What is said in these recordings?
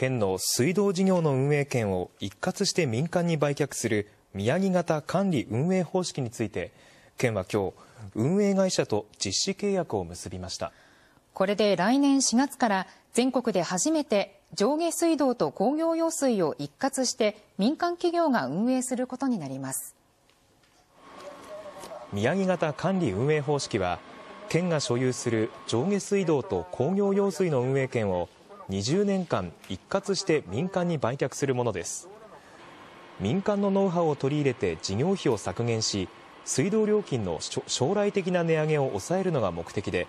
県の水道事業の運営権を一括して民間に売却する宮城型管理運営方式について県は今日運営会社と実施契約を結びましたこれで来年4月から全国で初めて上下水道と工業用水を一括して民間企業が運営することになります宮城型管理運営方式は県が所有する上下水道と工業用水の運営権を20年間一括して民間に売却するものです民間のノウハウを取り入れて事業費を削減し水道料金の将来的な値上げを抑えるのが目的で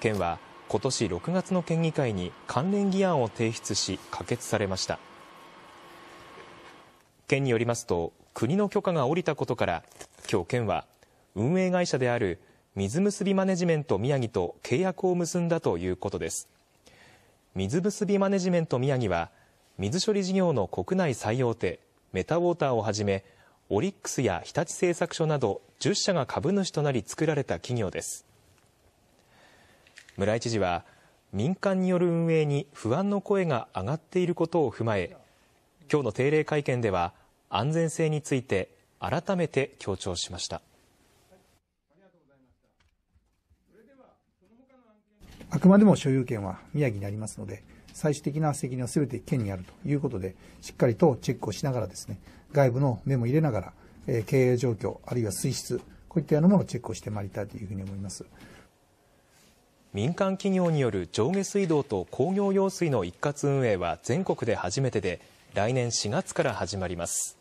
県は今年6月の県議会に関連議案を提出し可決されました県によりますと国の許可が下りたことから今日県は運営会社である水結びマネジメント宮城と契約を結んだということです水結びマネジメント宮城は水処理事業の国内最大手メタウォーターをはじめオリックスや日立製作所など10社が株主となり作られた企業です村井知事は民間による運営に不安の声が上がっていることを踏まえきょうの定例会見では安全性について改めて強調しましたあくまでも所有権は宮城にありますので、最終的な責任は全て県にあるということで、しっかりとチェックをしながらですね、外部の目も入れながら、え経営状況、あるいは水質、こういったようなものをチェックをしてまいりたいというふうに思います。民間企業による上下水道と工業用水の一括運営は全国で初めてで、来年4月から始まります。